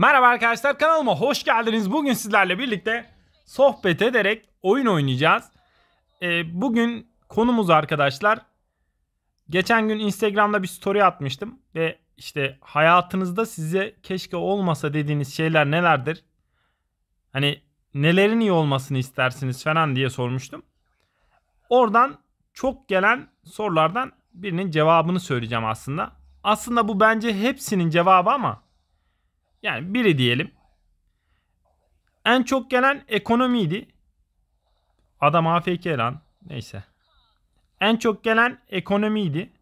Merhaba arkadaşlar kanalıma hoş geldiniz. Bugün sizlerle birlikte sohbet ederek oyun oynayacağız. Ee, bugün konumuz arkadaşlar. Geçen gün Instagram'da bir story atmıştım. Ve işte hayatınızda size keşke olmasa dediğiniz şeyler nelerdir? Hani nelerin iyi olmasını istersiniz falan diye sormuştum. Oradan çok gelen sorulardan birinin cevabını söyleyeceğim aslında. Aslında bu bence hepsinin cevabı ama yani biri diyelim. En çok gelen ekonomiydi. Adam AFK lan. Neyse. En çok gelen ekonomiydi.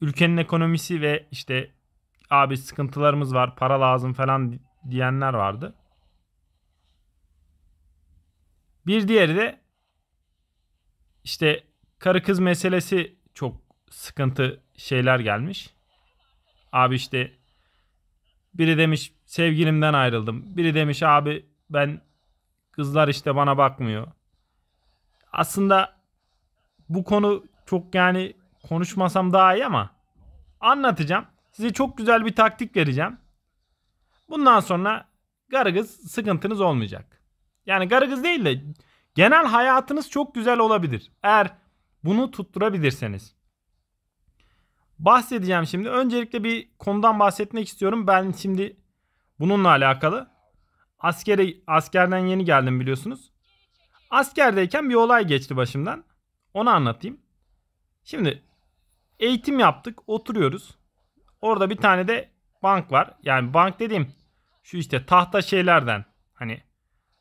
Ülkenin ekonomisi ve işte abi sıkıntılarımız var para lazım falan diyenler vardı. Bir diğeri de işte karı kız meselesi çok sıkıntı şeyler gelmiş. Abi işte biri demiş sevgilimden ayrıldım. Biri demiş abi ben kızlar işte bana bakmıyor. Aslında bu konu çok yani konuşmasam daha iyi ama anlatacağım. Size çok güzel bir taktik vereceğim. Bundan sonra garıgız sıkıntınız olmayacak. Yani garıgız değil de genel hayatınız çok güzel olabilir. Eğer bunu tutturabilirseniz bahsedeceğim şimdi. Öncelikle bir konudan bahsetmek istiyorum. Ben şimdi bununla alakalı askere askerden yeni geldim biliyorsunuz. Askerdeyken bir olay geçti başımdan. Onu anlatayım. Şimdi eğitim yaptık, oturuyoruz. Orada bir tane de bank var. Yani bank dediğim şu işte tahta şeylerden hani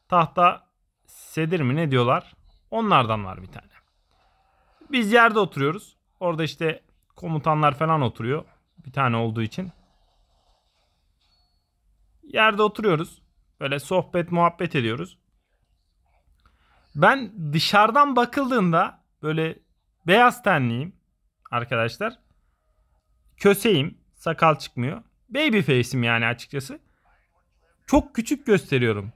tahta sedir mi ne diyorlar? Onlardan var bir tane. Biz yerde oturuyoruz. Orada işte komutanlar falan oturuyor. Bir tane olduğu için. Yerde oturuyoruz. Böyle sohbet muhabbet ediyoruz. Ben dışarıdan bakıldığında böyle beyaz tenliyim arkadaşlar. Köseyim. Sakal çıkmıyor. Baby face'im yani açıkçası. Çok küçük gösteriyorum.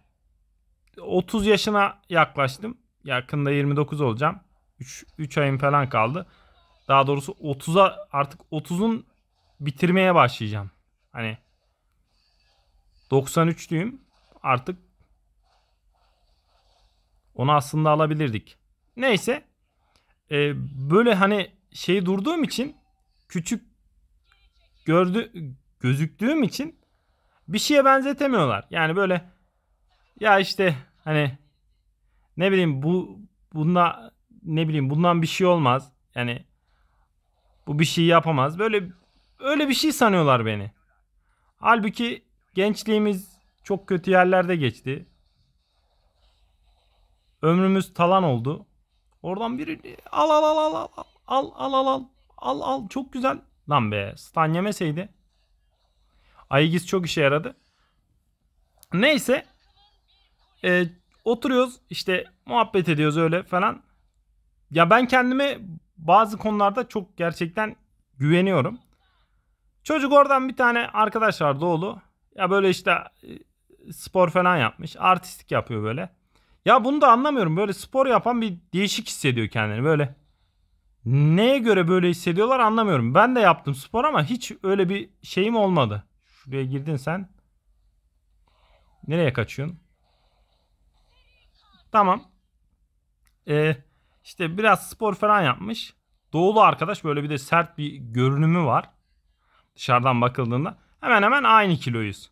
30 yaşına yaklaştım. Yakında 29 olacağım. 3, 3 ayım falan kaldı. Daha doğrusu 30'a artık 30'un bitirmeye başlayacağım. Hani 93'lüyüm. Artık onu aslında alabilirdik. Neyse. Ee, böyle hani şey durduğum için küçük gördü gözüktüğüm için bir şeye benzetemiyorlar. Yani böyle ya işte hani ne bileyim bu bunda ne bileyim bundan bir şey olmaz. Yani bu bir şey yapamaz. Böyle öyle bir şey sanıyorlar beni. Halbuki gençliğimiz çok kötü yerlerde geçti. Ömrümüz talan oldu. Oradan biri al al al al al al al al al al al çok güzel. Lan be stan yemeseydi. Aygis çok işe yaradı. Neyse. E, oturuyoruz işte muhabbet ediyoruz öyle falan. Ya ben kendimi bazı konularda çok gerçekten güveniyorum. Çocuk oradan bir tane arkadaş var doğulu. Ya böyle işte e, spor falan yapmış. Artistik yapıyor böyle. Ya bunu da anlamıyorum. Böyle spor yapan bir değişik hissediyor kendini böyle. Neye göre böyle hissediyorlar anlamıyorum. Ben de yaptım spor ama hiç öyle bir şeyim olmadı. Şuraya girdin sen. Nereye kaçıyorsun? Tamam. Ee, işte biraz spor falan yapmış. Doğulu arkadaş böyle bir de sert bir görünümü var. Dışarıdan bakıldığında. Hemen hemen aynı kiloyuz.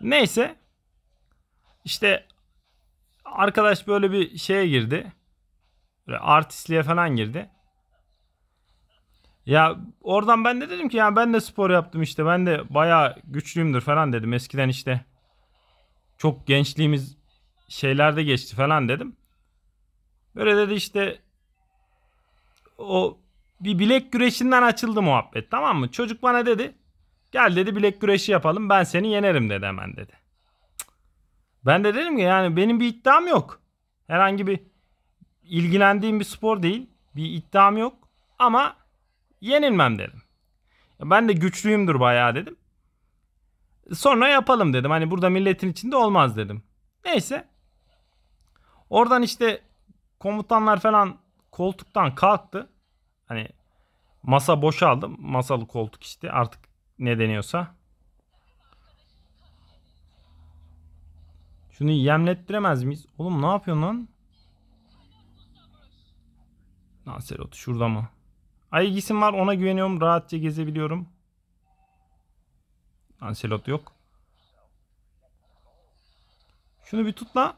Neyse. İşte arkadaş böyle bir şeye girdi. Böyle artistliğe falan girdi. Ya oradan ben de dedim ki ya ben de spor yaptım işte ben de bayağı güçlüyümdür falan dedim eskiden işte çok gençliğimiz şeylerde geçti falan dedim. Böyle dedi işte o bir bilek güreşinden açıldı muhabbet tamam mı? Çocuk bana dedi gel dedi bilek güreşi yapalım ben seni yenerim dedi hemen dedi. Ben de dedim ki yani benim bir iddiam yok. Herhangi bir ilgilendiğim bir spor değil. Bir iddiam yok ama yenilmem dedim. Ben de güçlüyümdür bayağı dedim. Sonra yapalım dedim. Hani burada milletin içinde olmaz dedim. Neyse. Oradan işte komutanlar falan koltuktan kalktı. Hani masa boşaldı. Masalı koltuk işte artık ne deniyorsa. Şunu yemlettiremez miyiz? Oğlum ne yapıyorsun lan? Lancelot şurada mı? Ay gisim var ona güveniyorum. Rahatça gezebiliyorum. Lancelot yok. Şunu bir tutla.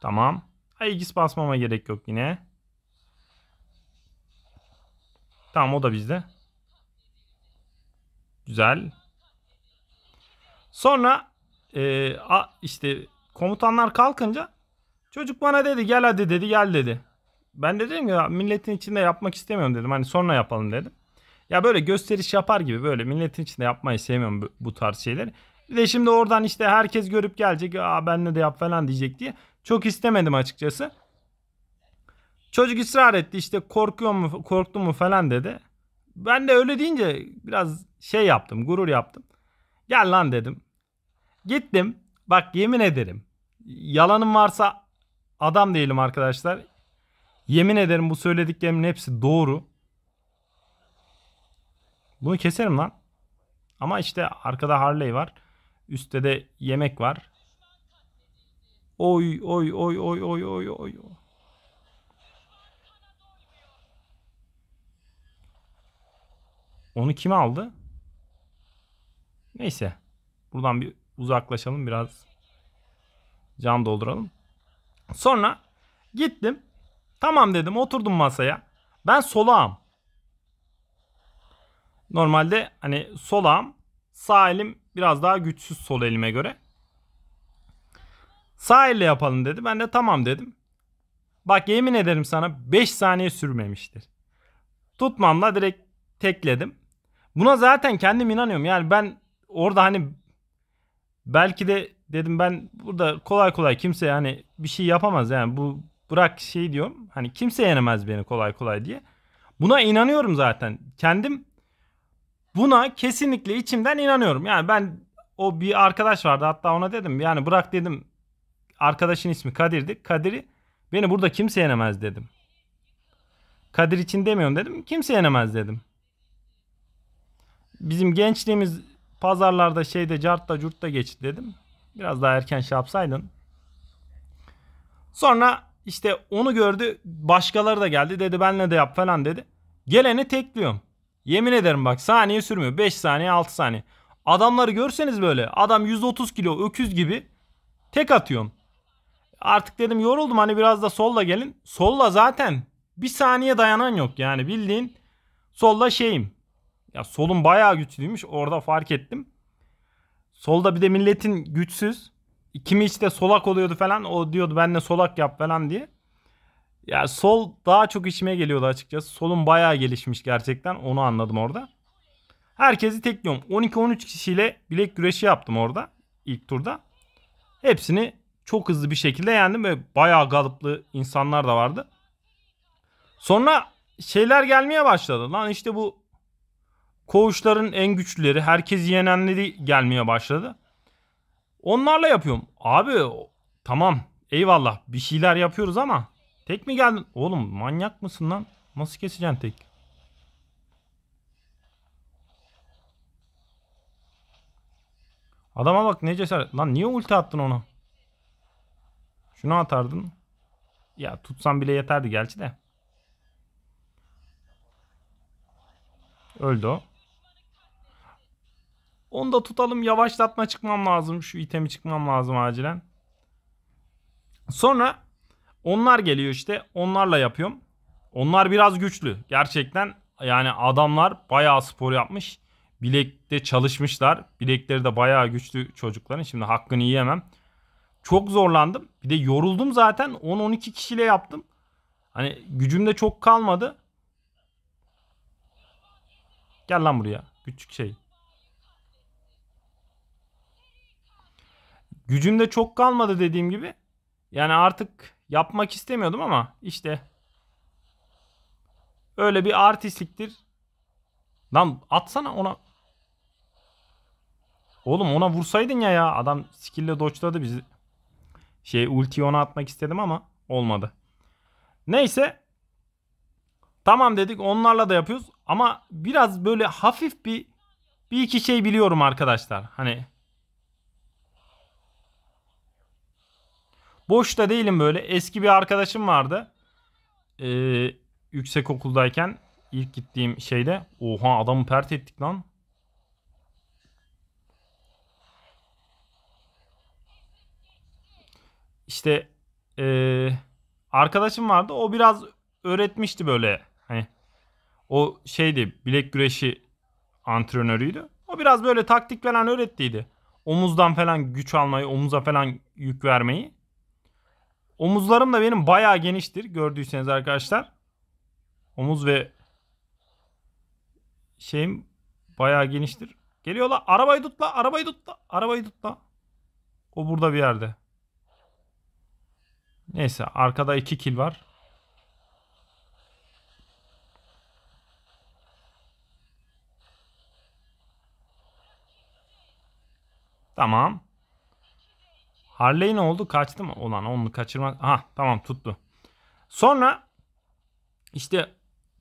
Tamam. Aegis basmama gerek yok yine. Tamam o da bizde. Güzel. Sonra e, a, işte komutanlar kalkınca çocuk bana dedi gel hadi dedi gel dedi. Ben de dedim ya milletin içinde yapmak istemiyorum dedim. Hani sonra yapalım dedim. Ya böyle gösteriş yapar gibi böyle milletin içinde yapmayı sevmiyorum bu, bu tarz şeyleri. Bir de şimdi oradan işte herkes görüp gelecek. Aa benle de yap falan diyecek diye. Çok istemedim açıkçası. Çocuk ısrar etti işte korkuyor mu korktu mu falan dedi. Ben de öyle deyince biraz şey yaptım gurur yaptım. Gel lan dedim. Gittim bak yemin ederim. Yalanım varsa adam değilim arkadaşlar. Yemin ederim bu söylediklerimin hepsi doğru. Bunu keserim lan. Ama işte arkada Harley var. Üstte de yemek var. Oy oy oy oy oy oy oy. Onu kim aldı? Neyse. Buradan bir uzaklaşalım biraz. can dolduralım. Sonra gittim. Tamam dedim oturdum masaya. Ben solağım. Normalde hani solağım sağ elim biraz daha güçsüz sol elime göre. Sağ elle yapalım dedi. Ben de tamam dedim. Bak yemin ederim sana 5 saniye sürmemiştir. Tutmamla direkt tekledim. Buna zaten kendim inanıyorum. Yani ben orada hani belki de dedim ben burada kolay kolay kimse hani bir şey yapamaz yani bu bırak şey diyorum. Hani kimse yenemez beni kolay kolay diye. Buna inanıyorum zaten. Kendim buna kesinlikle içimden inanıyorum. Yani ben o bir arkadaş vardı hatta ona dedim yani bırak dedim arkadaşın ismi Kadir'di. Kadir'i beni burada kimse yenemez dedim. Kadir için demiyorum dedim. Kimse yenemez dedim. Bizim gençliğimiz pazarlarda şeyde cartta curtta geçti dedim. Biraz daha erken şey yapsaydın. Sonra işte onu gördü. Başkaları da geldi. Dedi benle de yap falan dedi. Geleni tekliyorum. Yemin ederim bak saniye sürmüyor. 5 saniye 6 saniye. Adamları görseniz böyle adam 130 kilo öküz gibi tek atıyorum. Artık dedim yoruldum hani biraz da solla gelin. Solla zaten bir saniye dayanan yok. Yani bildiğin solla şeyim. Ya solum bayağı güçlüymüş orada fark ettim. Solda bir de milletin güçsüz. Kimi işte solak oluyordu falan. O diyordu ben de solak yap falan diye. Ya sol daha çok işime geliyordu açıkçası. solun bayağı gelişmiş gerçekten. Onu anladım orada. Herkesi tekliyorum. 12-13 kişiyle bilek güreşi yaptım orada. ilk turda. Hepsini çok hızlı bir şekilde yendim ve bayağı galıplı insanlar da vardı. Sonra şeyler gelmeye başladı. Lan işte bu koğuşların en güçlüleri, herkes yenenleri gelmeye başladı. Onlarla yapıyorum. Abi tamam eyvallah bir şeyler yapıyoruz ama tek mi geldin? Oğlum manyak mısın lan? Nasıl keseceksin tek? Adama bak ne cesaret. Lan niye ulti attın ona? Şunu atardın. Ya tutsam bile yeterdi gerçi de. Öldü o. Onu da tutalım. Yavaşlatma çıkmam lazım. Şu itemi çıkmam lazım acilen. Sonra onlar geliyor işte. Onlarla yapıyorum. Onlar biraz güçlü. Gerçekten yani adamlar bayağı spor yapmış. Bilekte çalışmışlar. Bilekleri de bayağı güçlü çocukların. Şimdi hakkını yiyemem. Çok zorlandım. Bir de yoruldum zaten. 10-12 kişiyle yaptım. Hani gücümde çok kalmadı. Gel lan buraya. Küçük şey. Gücümde çok kalmadı dediğim gibi. Yani artık yapmak istemiyordum ama işte öyle bir artistliktir. Lan atsana ona. Oğlum ona vursaydın ya ya. Adam skill'le doçladı bizi. Şey ultiyi ona atmak istedim ama olmadı. Neyse. Tamam dedik onlarla da yapıyoruz. Ama biraz böyle hafif bir bir iki şey biliyorum arkadaşlar. Hani boşta değilim böyle. Eski bir arkadaşım vardı. Ee, yüksek okuldayken ilk gittiğim şeyde. Oha adamı pert ettik lan. işte e, arkadaşım vardı. O biraz öğretmişti böyle. Hani o şeydi bilek güreşi antrenörüydü. O biraz böyle taktik falan öğrettiydi. Omuzdan falan güç almayı, omuza falan yük vermeyi. Omuzlarım da benim bayağı geniştir gördüyseniz arkadaşlar. Omuz ve şeyim bayağı geniştir. Geliyorlar. Arabayı tutla, arabayı tutla, arabayı tutla. O burada bir yerde. Neyse arkada 2 kil var. Tamam. Harley ne oldu? Kaçtı mı? Olan onu kaçırma. Ha tamam tuttu. Sonra işte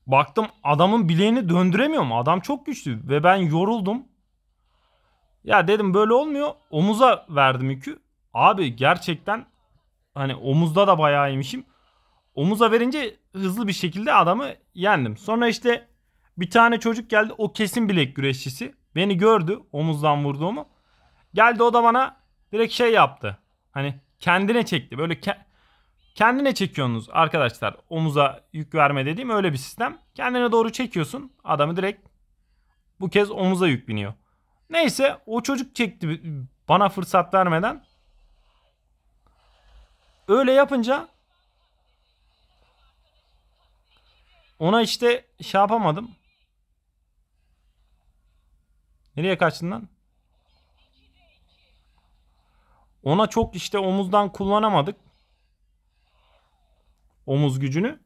baktım adamın bileğini döndüremiyorum. Adam çok güçlü ve ben yoruldum. Ya dedim böyle olmuyor. Omuza verdim yükü. Abi gerçekten hani omuzda da bayağı iyiymişim. Omuza verince hızlı bir şekilde adamı yendim. Sonra işte bir tane çocuk geldi. O kesin bilek güreşçisi. Beni gördü omuzdan vurduğumu. Geldi o da bana direkt şey yaptı. Hani kendine çekti. Böyle ke- kendine çekiyorsunuz arkadaşlar. Omuza yük verme dediğim öyle bir sistem. Kendine doğru çekiyorsun. Adamı direkt bu kez omuza yük biniyor. Neyse o çocuk çekti bana fırsat vermeden. Öyle yapınca ona işte şey yapamadım. Nereye kaçtın lan? Ona çok işte omuzdan kullanamadık. Omuz gücünü.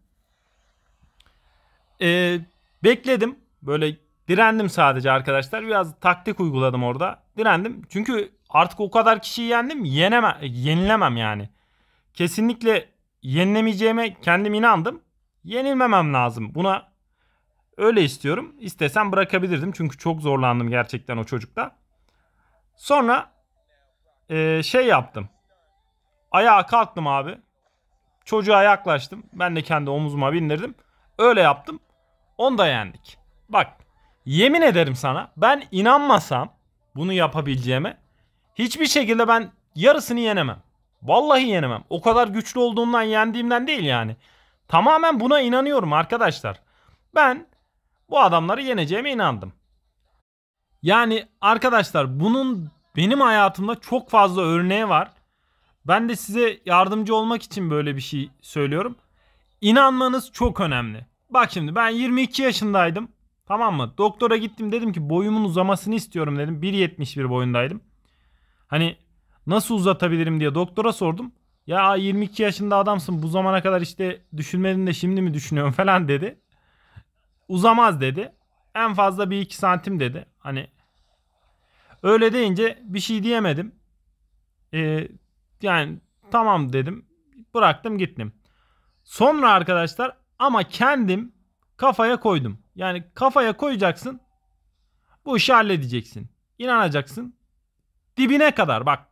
Ee, bekledim. Böyle direndim sadece arkadaşlar. Biraz taktik uyguladım orada. Direndim. Çünkü artık o kadar kişiyi yendim. Yeneme, yenilemem yani kesinlikle yenilemeyeceğime kendim inandım. Yenilmemem lazım. Buna öyle istiyorum. İstesem bırakabilirdim. Çünkü çok zorlandım gerçekten o çocukta. Sonra e, şey yaptım. Ayağa kalktım abi. Çocuğa yaklaştım. Ben de kendi omuzuma bindirdim. Öyle yaptım. Onu da yendik. Bak yemin ederim sana ben inanmasam bunu yapabileceğime hiçbir şekilde ben yarısını yenemem. Vallahi yenemem. O kadar güçlü olduğumdan yendiğimden değil yani. Tamamen buna inanıyorum arkadaşlar. Ben bu adamları yeneceğime inandım. Yani arkadaşlar bunun benim hayatımda çok fazla örneği var. Ben de size yardımcı olmak için böyle bir şey söylüyorum. İnanmanız çok önemli. Bak şimdi ben 22 yaşındaydım. Tamam mı? Doktora gittim dedim ki boyumun uzamasını istiyorum dedim. 1.71 boyundaydım. Hani Nasıl uzatabilirim diye doktora sordum. Ya 22 yaşında adamsın bu zamana kadar işte düşünmedin de şimdi mi düşünüyorsun falan dedi. Uzamaz dedi. En fazla bir iki santim dedi. Hani öyle deyince bir şey diyemedim. Ee, yani tamam dedim. Bıraktım gittim. Sonra arkadaşlar ama kendim kafaya koydum. Yani kafaya koyacaksın. Bu işi halledeceksin. İnanacaksın. Dibine kadar bak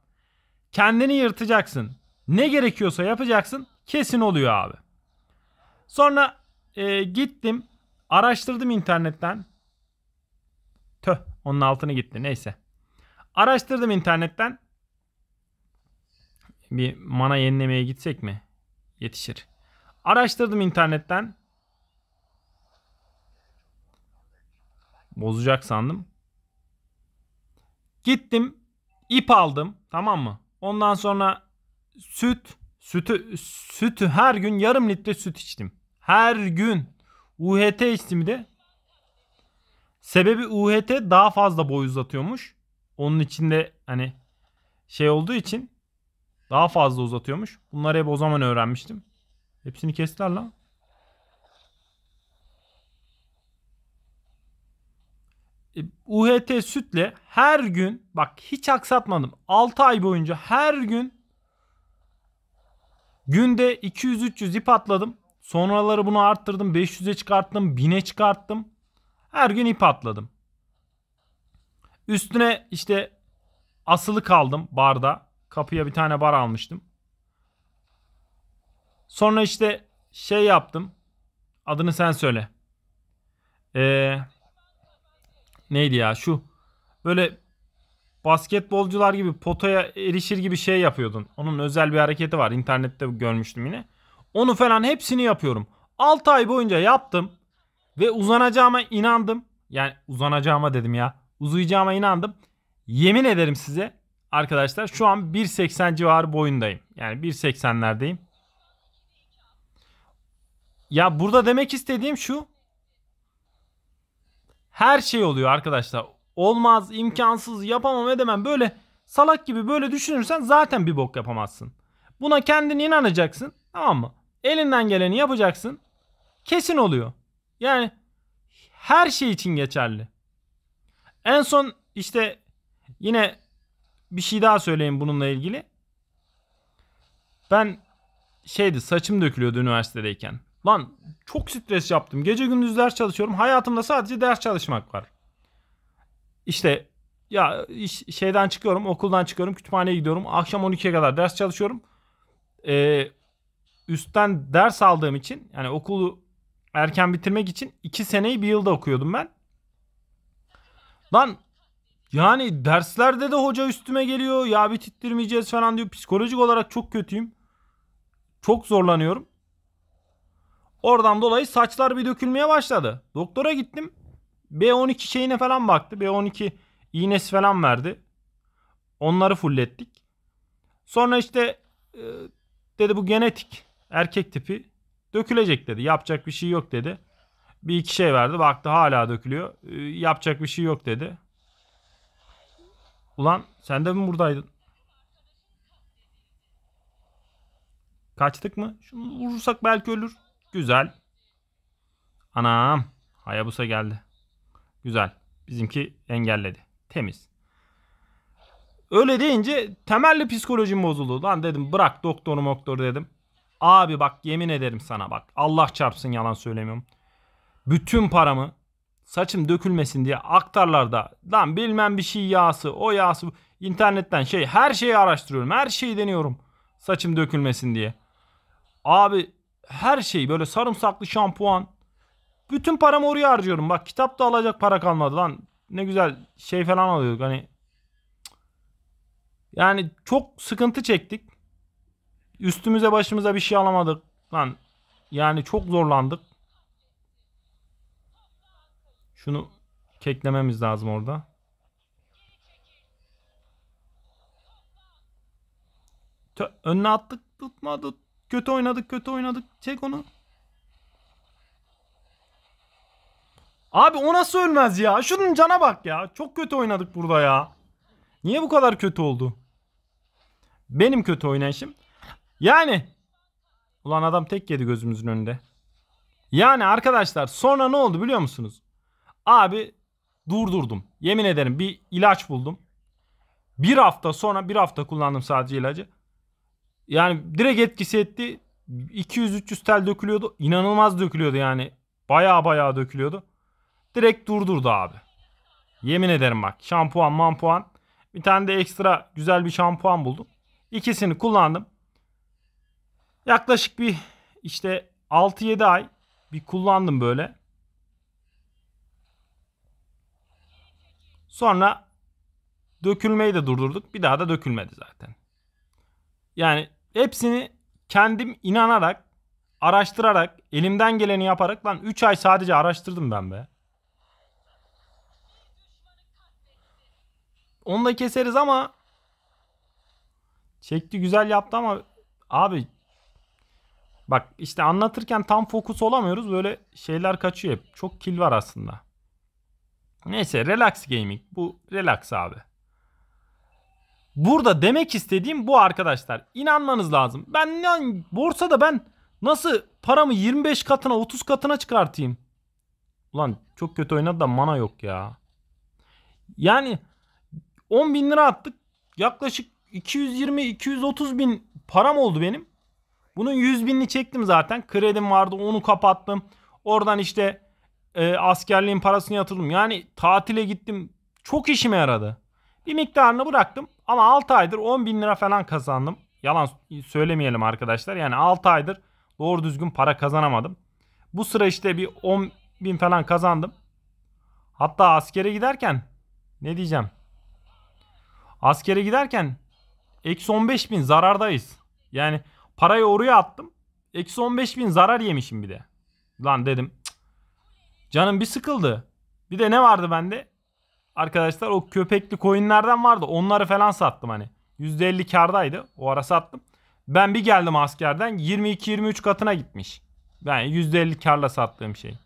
Kendini yırtacaksın. Ne gerekiyorsa yapacaksın. Kesin oluyor abi. Sonra e, gittim. Araştırdım internetten. Töh onun altına gitti neyse. Araştırdım internetten. Bir mana yenilemeye gitsek mi? Yetişir. Araştırdım internetten. Bozacak sandım. Gittim. ip aldım. Tamam mı? Ondan sonra süt, sütü, sütü her gün yarım litre süt içtim. Her gün UHT içtim de. Sebebi UHT daha fazla boy uzatıyormuş. Onun içinde hani şey olduğu için daha fazla uzatıyormuş. Bunları hep o zaman öğrenmiştim. Hepsini kestiler lan. E, UHT sütle her gün bak hiç aksatmadım 6 ay boyunca her gün günde 200-300 ip atladım. Sonraları bunu arttırdım 500'e çıkarttım 1000'e çıkarttım. Her gün ip atladım. Üstüne işte asılı kaldım barda. Kapıya bir tane bar almıştım. Sonra işte şey yaptım. Adını sen söyle. Eee neydi ya şu böyle basketbolcular gibi potaya erişir gibi şey yapıyordun. Onun özel bir hareketi var. İnternette görmüştüm yine. Onu falan hepsini yapıyorum. 6 ay boyunca yaptım ve uzanacağıma inandım. Yani uzanacağıma dedim ya. Uzayacağıma inandım. Yemin ederim size arkadaşlar şu an 1.80 civarı boyundayım. Yani 1.80'lerdeyim. Ya burada demek istediğim şu her şey oluyor arkadaşlar. Olmaz, imkansız, yapamam edemem böyle salak gibi böyle düşünürsen zaten bir bok yapamazsın. Buna kendini inanacaksın tamam mı? Elinden geleni yapacaksın. Kesin oluyor. Yani her şey için geçerli. En son işte yine bir şey daha söyleyeyim bununla ilgili. Ben şeydi saçım dökülüyordu üniversitedeyken. Lan çok stres yaptım. Gece gündüz ders çalışıyorum. Hayatımda sadece ders çalışmak var. İşte ya iş, şeyden çıkıyorum, okuldan çıkıyorum, kütüphaneye gidiyorum. Akşam 12'ye kadar ders çalışıyorum. Ee, üstten ders aldığım için yani okulu erken bitirmek için 2 seneyi bir yılda okuyordum ben. Lan yani derslerde de hoca üstüme geliyor. Ya bir bitirmeyeceğiz falan diyor. Psikolojik olarak çok kötüyüm. Çok zorlanıyorum. Oradan dolayı saçlar bir dökülmeye başladı. Doktora gittim. B12 şeyine falan baktı. B12 iğnesi falan verdi. Onları fullettik. Sonra işte e, dedi bu genetik erkek tipi dökülecek dedi. Yapacak bir şey yok dedi. Bir iki şey verdi. Baktı hala dökülüyor. E, yapacak bir şey yok dedi. Ulan sen de mi buradaydın? Kaçtık mı? Şunu vurursak belki ölür. Güzel. Anam. Hayabusa geldi. Güzel. Bizimki engelledi. Temiz. Öyle deyince temelli psikolojim bozuldu. Lan dedim bırak doktoru moktor dedim. Abi bak yemin ederim sana bak. Allah çarpsın yalan söylemiyorum. Bütün paramı saçım dökülmesin diye aktarlarda lan bilmem bir şey yağsı o yağsı internetten şey her şeyi araştırıyorum her şeyi deniyorum saçım dökülmesin diye. Abi her şey böyle sarımsaklı şampuan. Bütün paramı oraya harcıyorum. Bak kitap da alacak para kalmadı lan. Ne güzel şey falan alıyorduk hani. Yani çok sıkıntı çektik. Üstümüze başımıza bir şey alamadık. Lan yani çok zorlandık. Şunu keklememiz lazım orada. Önüne attık tutmadı Kötü oynadık kötü oynadık. Çek onu. Abi o nasıl ölmez ya? Şunun cana bak ya. Çok kötü oynadık burada ya. Niye bu kadar kötü oldu? Benim kötü oynayışım. Yani. Ulan adam tek yedi gözümüzün önünde. Yani arkadaşlar sonra ne oldu biliyor musunuz? Abi durdurdum. Yemin ederim bir ilaç buldum. Bir hafta sonra bir hafta kullandım sadece ilacı yani direkt etkisi etti. 200-300 tel dökülüyordu. İnanılmaz dökülüyordu yani. Baya baya dökülüyordu. Direkt durdurdu abi. Yemin ederim bak. Şampuan mampuan. Bir tane de ekstra güzel bir şampuan buldum. İkisini kullandım. Yaklaşık bir işte 6-7 ay bir kullandım böyle. Sonra dökülmeyi de durdurduk. Bir daha da dökülmedi zaten. Yani Hepsini kendim inanarak, araştırarak, elimden geleni yaparak lan 3 ay sadece araştırdım ben be. Onu da keseriz ama çekti güzel yaptı ama abi bak işte anlatırken tam fokus olamıyoruz. Böyle şeyler kaçıyor hep. Çok kil var aslında. Neyse relax gaming. Bu relax abi. Burada demek istediğim bu arkadaşlar. İnanmanız lazım. Ben yani borsada ben nasıl paramı 25 katına 30 katına çıkartayım? Ulan çok kötü oynadı da mana yok ya. Yani 10 bin lira attık. Yaklaşık 220-230 bin param oldu benim. Bunun 100 binini çektim zaten. Kredim vardı onu kapattım. Oradan işte e, askerliğin parasını yatırdım. Yani tatile gittim. Çok işime yaradı. Bir miktarını bıraktım ama 6 aydır 10 bin lira falan kazandım. Yalan söylemeyelim arkadaşlar. Yani 6 aydır doğru düzgün para kazanamadım. Bu sıra işte bir 10 bin falan kazandım. Hatta askere giderken ne diyeceğim? Askere giderken eksi 15 bin zarardayız. Yani parayı oraya attım. Eksi 15 bin zarar yemişim bir de. Lan dedim. Canım bir sıkıldı. Bir de ne vardı bende? arkadaşlar o köpekli coinlerden vardı. Onları falan sattım hani. %50 kardaydı. O ara sattım. Ben bir geldim askerden 22-23 katına gitmiş. Yani %50 karla sattığım şey.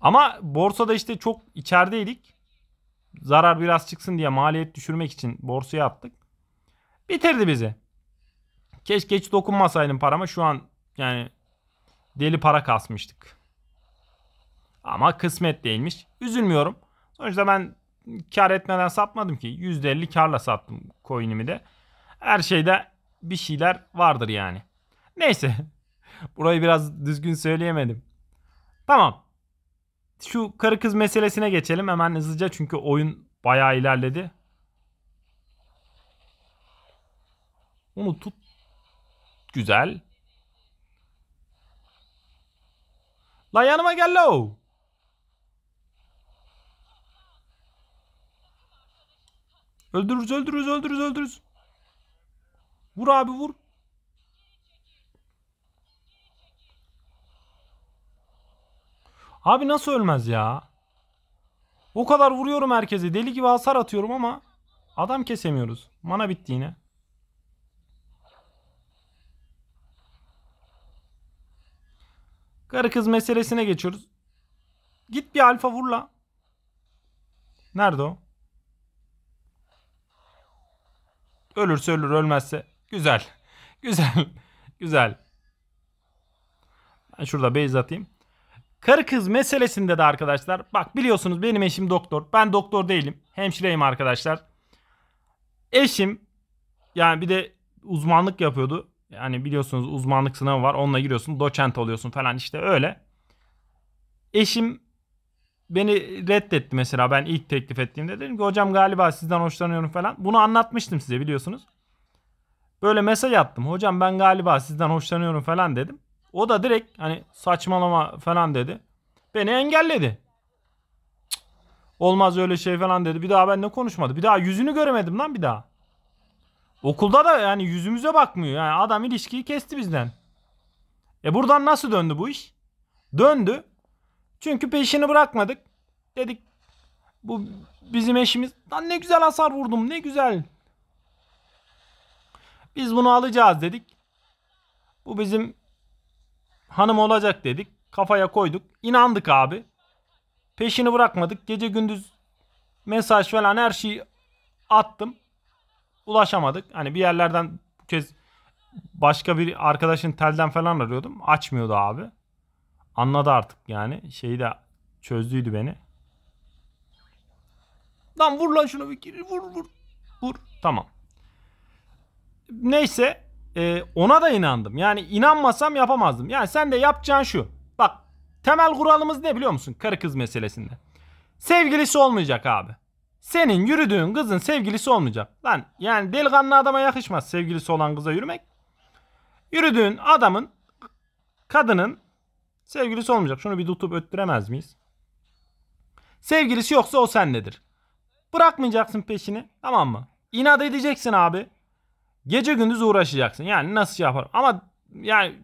Ama borsada işte çok içerideydik. Zarar biraz çıksın diye maliyet düşürmek için borsaya attık. Bitirdi bizi. Keşke hiç dokunmasaydım parama. Şu an yani deli para kasmıştık. Ama kısmet değilmiş. Üzülmüyorum. Sonuçta ben kar etmeden satmadım ki. %50 karla sattım coin'imi de. Her şeyde bir şeyler vardır yani. Neyse. Burayı biraz düzgün söyleyemedim. Tamam. Şu karı kız meselesine geçelim hemen hızlıca çünkü oyun bayağı ilerledi. Onu tut. Güzel. La yanıma gel lo. Öldürürüz öldürürüz öldürürüz öldürürüz. Vur abi vur. Abi nasıl ölmez ya? O kadar vuruyorum herkese. Deli gibi hasar atıyorum ama adam kesemiyoruz. Mana bitti yine. Karı kız meselesine geçiyoruz. Git bir alfa vurla. Nerede o? Ölürse ölür ölmezse. Güzel. Güzel. Güzel. Ben şurada base atayım. Karı kız meselesinde de arkadaşlar. Bak biliyorsunuz benim eşim doktor. Ben doktor değilim. Hemşireyim arkadaşlar. Eşim yani bir de uzmanlık yapıyordu. Yani biliyorsunuz uzmanlık sınavı var. Onunla giriyorsun. Doçent oluyorsun falan işte öyle. Eşim beni reddetti mesela ben ilk teklif ettiğimde. Dedim ki hocam galiba sizden hoşlanıyorum falan. Bunu anlatmıştım size biliyorsunuz. Böyle mesaj attım. Hocam ben galiba sizden hoşlanıyorum falan dedim. O da direkt hani saçmalama falan dedi. Beni engelledi. olmaz öyle şey falan dedi. Bir daha benimle konuşmadı. Bir daha yüzünü göremedim lan bir daha. Okulda da yani yüzümüze bakmıyor. Yani adam ilişkiyi kesti bizden. E buradan nasıl döndü bu iş? Döndü. Çünkü peşini bırakmadık. Dedik bu bizim eşimiz. Lan ne güzel hasar vurdum ne güzel. Biz bunu alacağız dedik. Bu bizim hanım olacak dedik. Kafaya koyduk. İnandık abi. Peşini bırakmadık. Gece gündüz mesaj falan her şeyi attım. Ulaşamadık. Hani bir yerlerden bu kez başka bir arkadaşın telden falan arıyordum. Açmıyordu abi. Anladı artık yani. Şeyi de çözdüydü beni. Lan vur lan şunu bir kere vur vur. Vur. Tamam. Neyse e, ona da inandım. Yani inanmasam yapamazdım. Yani sen de yapacağın şu. Bak temel kuralımız ne biliyor musun? Karı kız meselesinde. Sevgilisi olmayacak abi. Senin yürüdüğün kızın sevgilisi olmayacak. Lan yani delikanlı adama yakışmaz sevgilisi olan kıza yürümek. Yürüdüğün adamın kadının Sevgilisi olmayacak. Şunu bir tutup öttüremez miyiz? Sevgilisi yoksa o sendedir. Bırakmayacaksın peşini. Tamam mı? İnat edeceksin abi. Gece gündüz uğraşacaksın. Yani nasıl şey yaparım. Ama yani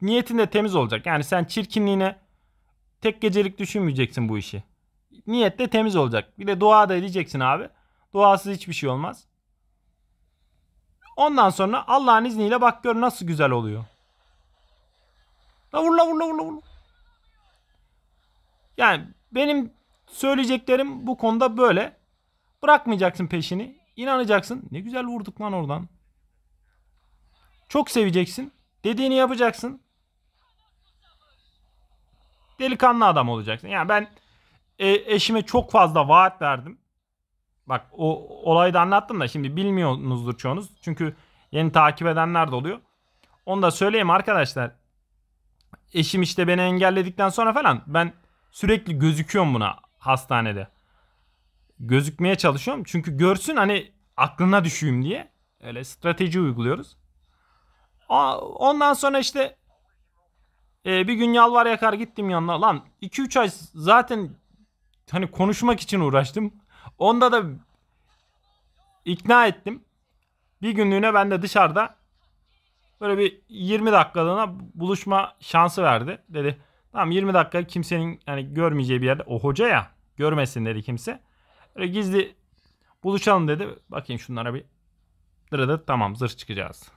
niyetin de temiz olacak. Yani sen çirkinliğine tek gecelik düşünmeyeceksin bu işi. Niyet de temiz olacak. Bir de dua da edeceksin abi. Duasız hiçbir şey olmaz. Ondan sonra Allah'ın izniyle bak gör nasıl güzel oluyor. Lavur lavur lavur vur. Yani benim söyleyeceklerim bu konuda böyle. Bırakmayacaksın peşini. İnanacaksın. Ne güzel vurduk lan oradan. Çok seveceksin. Dediğini yapacaksın. Delikanlı adam olacaksın. Yani ben e, eşime çok fazla vaat verdim. Bak o olayı da anlattım da şimdi bilmiyorsunuzdur çoğunuz. Çünkü yeni takip edenler de oluyor. Onu da söyleyeyim arkadaşlar eşim işte beni engelledikten sonra falan ben sürekli gözüküyorum buna hastanede. Gözükmeye çalışıyorum çünkü görsün hani aklına düşeyim diye öyle strateji uyguluyoruz. Ondan sonra işte e, bir gün yalvar yakar gittim yanına. Lan 2-3 ay zaten hani konuşmak için uğraştım. Onda da ikna ettim. Bir günlüğüne ben de dışarıda Böyle bir 20 dakikalığına buluşma şansı verdi. Dedi tamam 20 dakika kimsenin yani görmeyeceği bir yerde o hoca ya görmesin dedi kimse. Böyle gizli buluşalım dedi. Bakayım şunlara bir dırıdı tamam zırh çıkacağız.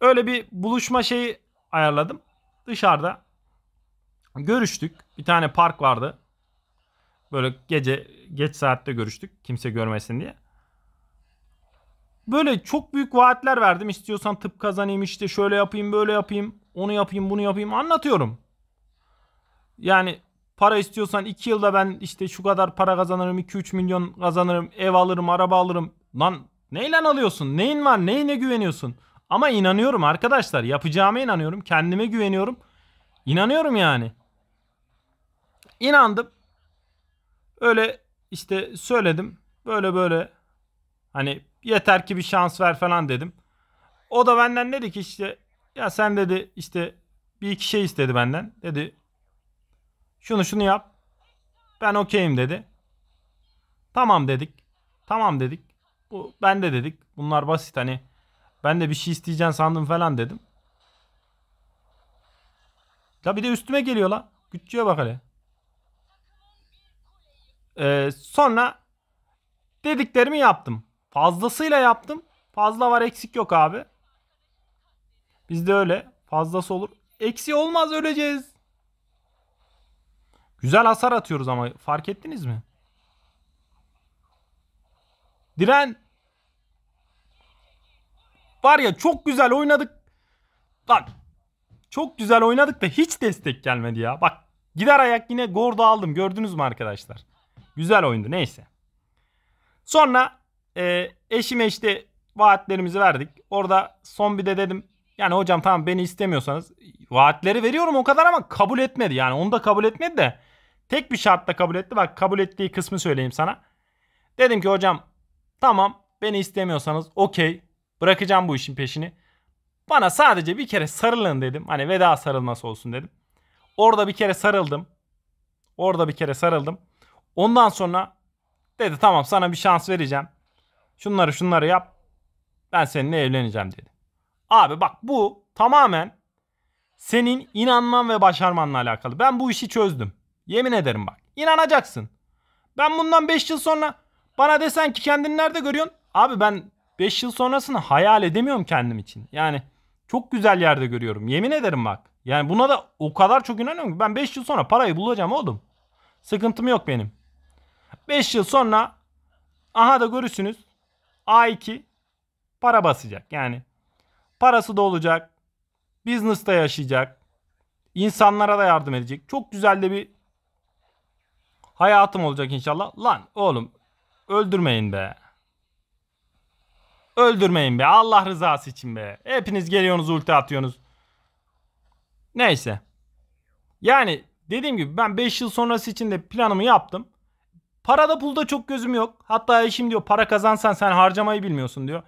Öyle bir buluşma şeyi ayarladım. Dışarıda görüştük. Bir tane park vardı. Böyle gece geç saatte görüştük kimse görmesin diye. Böyle çok büyük vaatler verdim. İstiyorsan tıp kazanayım işte şöyle yapayım böyle yapayım. Onu yapayım bunu yapayım anlatıyorum. Yani para istiyorsan 2 yılda ben işte şu kadar para kazanırım 2-3 milyon kazanırım ev alırım araba alırım. Lan neyle alıyorsun neyin var neyine güveniyorsun? Ama inanıyorum arkadaşlar yapacağıma inanıyorum kendime güveniyorum. İnanıyorum yani. İnandım. Öyle işte söyledim. Böyle böyle hani yeter ki bir şans ver falan dedim. O da benden dedi ki işte ya sen dedi işte bir iki şey istedi benden. Dedi şunu şunu yap. Ben okeyim dedi. Tamam dedik. Tamam dedik. Bu ben de dedik. Bunlar basit hani ben de bir şey isteyeceğim sandım falan dedim. Ya bir de üstüme geliyor la. Gütçüye bak hele. Ee, sonra dediklerimi yaptım. Fazlasıyla yaptım. Fazla var eksik yok abi. Bizde öyle. Fazlası olur. Eksi olmaz öleceğiz. Güzel hasar atıyoruz ama fark ettiniz mi? Diren. Var ya çok güzel oynadık. Bak. Çok güzel oynadık da hiç destek gelmedi ya. Bak gider ayak yine Gord'u aldım. Gördünüz mü arkadaşlar? Güzel oyundu neyse. Sonra e, eşime işte vaatlerimizi verdik. Orada son bir de dedim yani hocam tamam beni istemiyorsanız vaatleri veriyorum o kadar ama kabul etmedi. Yani onu da kabul etmedi de tek bir şartla kabul etti. Bak kabul ettiği kısmı söyleyeyim sana. Dedim ki hocam tamam beni istemiyorsanız okey bırakacağım bu işin peşini. Bana sadece bir kere sarılın dedim. Hani veda sarılması olsun dedim. Orada bir kere sarıldım. Orada bir kere sarıldım. Ondan sonra dedi tamam sana bir şans vereceğim. Şunları şunları yap. Ben seninle evleneceğim dedi. Abi bak bu tamamen senin inanman ve başarmanla alakalı. Ben bu işi çözdüm. Yemin ederim bak. İnanacaksın. Ben bundan 5 yıl sonra bana desen ki kendini nerede görüyorsun? Abi ben 5 yıl sonrasını hayal edemiyorum kendim için. Yani çok güzel yerde görüyorum. Yemin ederim bak. Yani buna da o kadar çok inanıyorum ki ben 5 yıl sonra parayı bulacağım oğlum. Sıkıntım yok benim. 5 yıl sonra aha da görürsünüz. A2 para basacak. Yani parası da olacak. Business'ta yaşayacak. insanlara da yardım edecek. Çok güzel de bir hayatım olacak inşallah. Lan oğlum öldürmeyin be. Öldürmeyin be. Allah rızası için be. Hepiniz geliyorsunuz ulti atıyorsunuz. Neyse. Yani dediğim gibi ben 5 yıl sonrası için de planımı yaptım. Parada pulda çok gözüm yok. Hatta eşim diyor para kazansan sen harcamayı bilmiyorsun diyor.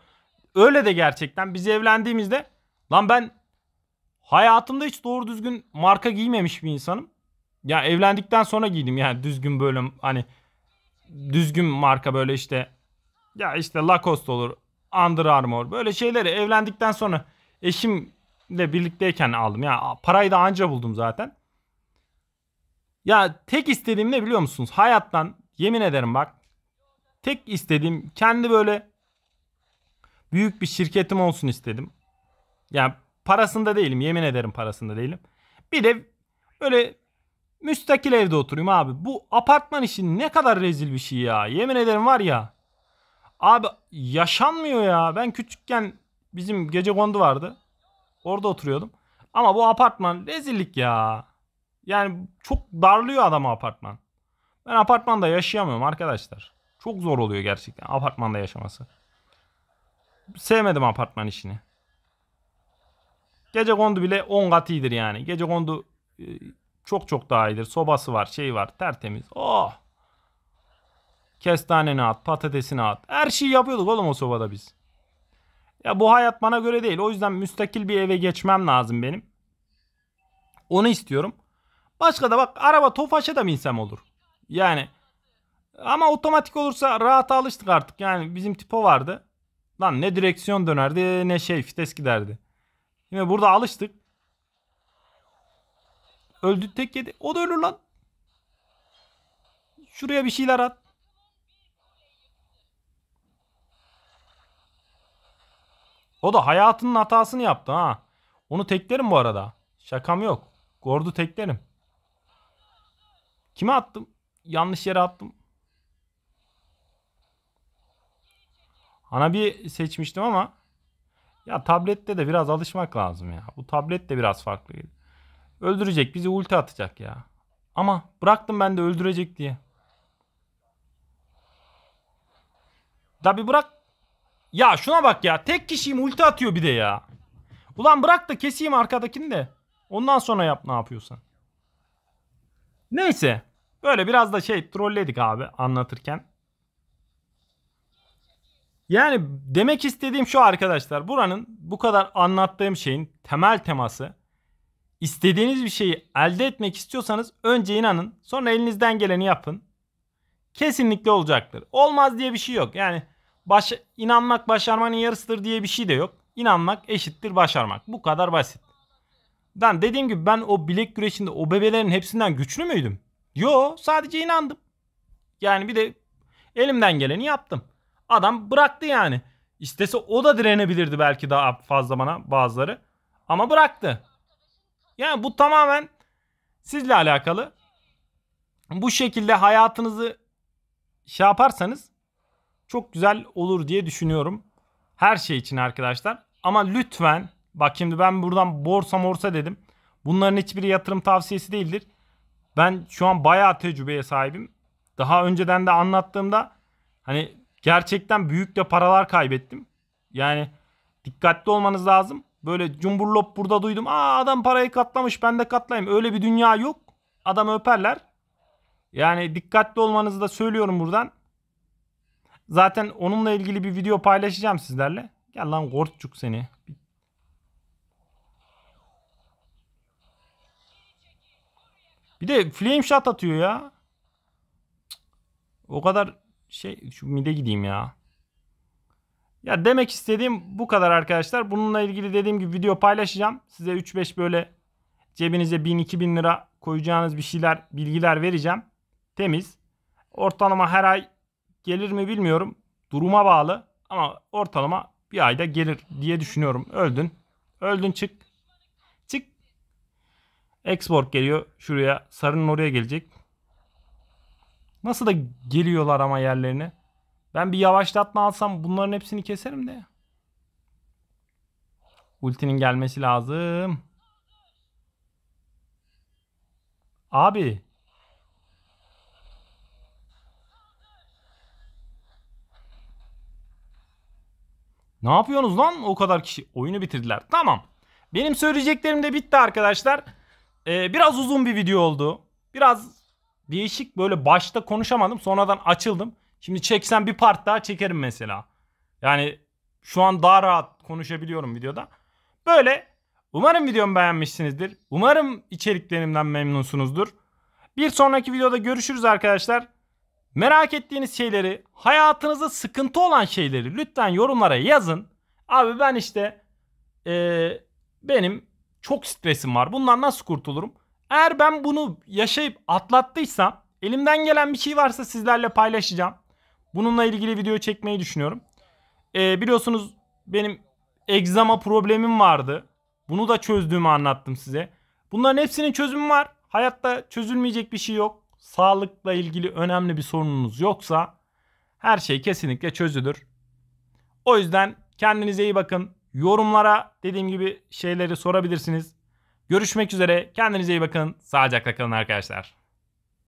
Öyle de gerçekten biz evlendiğimizde lan ben hayatımda hiç doğru düzgün marka giymemiş bir insanım. Ya yani evlendikten sonra giydim yani düzgün böyle hani düzgün marka böyle işte ya işte Lacoste olur, Under Armour böyle şeyleri evlendikten sonra eşimle birlikteyken aldım. Ya yani parayı da anca buldum zaten. Ya tek istediğim ne biliyor musunuz? Hayattan Yemin ederim bak. Tek istediğim kendi böyle büyük bir şirketim olsun istedim. Yani parasında değilim. Yemin ederim parasında değilim. Bir de böyle müstakil evde oturayım abi. Bu apartman işi ne kadar rezil bir şey ya. Yemin ederim var ya. Abi yaşanmıyor ya. Ben küçükken bizim gece kondu vardı. Orada oturuyordum. Ama bu apartman rezillik ya. Yani çok darlıyor adamı apartman. Ben apartmanda yaşayamıyorum arkadaşlar. Çok zor oluyor gerçekten apartmanda yaşaması. Sevmedim apartman işini. Gece kondu bile 10 kat iyidir yani. Gece kondu e, çok çok daha iyidir. Sobası var, şey var, tertemiz. Oh! Kestaneni at, patatesini at. Her şeyi yapıyorduk oğlum o sobada biz. Ya bu hayat bana göre değil. O yüzden müstakil bir eve geçmem lazım benim. Onu istiyorum. Başka da bak araba Tofaş'a da binsem olur. Yani ama otomatik olursa rahat alıştık artık. Yani bizim tipo vardı. Lan ne direksiyon dönerdi ne şey vites giderdi. Şimdi burada alıştık. Öldü tek yedi. O da ölür lan. Şuraya bir şeyler at. O da hayatının hatasını yaptı ha. Onu teklerim bu arada. Şakam yok. Gordu teklerim. Kime attım? yanlış yere attım. Ana bir seçmiştim ama ya tablette de biraz alışmak lazım ya. Bu tablet de biraz farklıydı. Öldürecek bizi ulti atacak ya. Ama bıraktım ben de öldürecek diye. Da bir bırak. Ya şuna bak ya. Tek kişiyim ulti atıyor bir de ya. Ulan bırak da keseyim arkadakini de. Ondan sonra yap ne yapıyorsan. Neyse. Böyle biraz da şey trolledik abi anlatırken. Yani demek istediğim şu arkadaşlar. Buranın bu kadar anlattığım şeyin temel teması İstediğiniz bir şeyi elde etmek istiyorsanız önce inanın sonra elinizden geleni yapın. Kesinlikle olacaktır. Olmaz diye bir şey yok. Yani baş, inanmak başarmanın yarısıdır diye bir şey de yok. İnanmak eşittir başarmak. Bu kadar basit. Ben dediğim gibi ben o bilek güreşinde o bebelerin hepsinden güçlü müydüm? Yo sadece inandım. Yani bir de elimden geleni yaptım. Adam bıraktı yani. İstese o da direnebilirdi belki daha fazla bana bazıları. Ama bıraktı. Yani bu tamamen sizle alakalı. Bu şekilde hayatınızı şey yaparsanız çok güzel olur diye düşünüyorum. Her şey için arkadaşlar. Ama lütfen bak şimdi ben buradan borsa morsa dedim. Bunların hiçbiri yatırım tavsiyesi değildir ben şu an bayağı tecrübeye sahibim. Daha önceden de anlattığımda hani gerçekten büyük de paralar kaybettim. Yani dikkatli olmanız lazım. Böyle cumburlop burada duydum. Aa adam parayı katlamış ben de katlayayım. Öyle bir dünya yok. Adam öperler. Yani dikkatli olmanızı da söylüyorum buradan. Zaten onunla ilgili bir video paylaşacağım sizlerle. Gel lan gortçuk seni. Bir de flame shot atıyor ya. O kadar şey şu mide gideyim ya. Ya demek istediğim bu kadar arkadaşlar. Bununla ilgili dediğim gibi video paylaşacağım. Size 3-5 böyle cebinize 1000-2000 lira koyacağınız bir şeyler, bilgiler vereceğim. Temiz. Ortalama her ay gelir mi bilmiyorum. Duruma bağlı ama ortalama bir ayda gelir diye düşünüyorum. Öldün. Öldün çık. Export geliyor şuraya. Sarının oraya gelecek. Nasıl da geliyorlar ama yerlerini Ben bir yavaşlatma alsam bunların hepsini keserim de. Ultinin gelmesi lazım. Abi. Ne yapıyorsunuz lan o kadar kişi? Oyunu bitirdiler. Tamam. Benim söyleyeceklerim de bitti arkadaşlar. Ee, biraz uzun bir video oldu. Biraz değişik böyle başta konuşamadım. Sonradan açıldım. Şimdi çeksem bir part daha çekerim mesela. Yani şu an daha rahat konuşabiliyorum videoda. Böyle umarım videomu beğenmişsinizdir. Umarım içeriklerimden memnunsunuzdur. Bir sonraki videoda görüşürüz arkadaşlar. Merak ettiğiniz şeyleri, hayatınızda sıkıntı olan şeyleri lütfen yorumlara yazın. Abi ben işte ee, benim çok stresim var. Bundan nasıl kurtulurum? Eğer ben bunu yaşayıp atlattıysam elimden gelen bir şey varsa sizlerle paylaşacağım. Bununla ilgili video çekmeyi düşünüyorum. Ee, biliyorsunuz benim egzama problemim vardı. Bunu da çözdüğümü anlattım size. Bunların hepsinin çözümü var. Hayatta çözülmeyecek bir şey yok. Sağlıkla ilgili önemli bir sorununuz yoksa her şey kesinlikle çözülür. O yüzden kendinize iyi bakın. Yorumlara dediğim gibi şeyleri sorabilirsiniz. Görüşmek üzere. Kendinize iyi bakın. Sağlıcakla kalın arkadaşlar.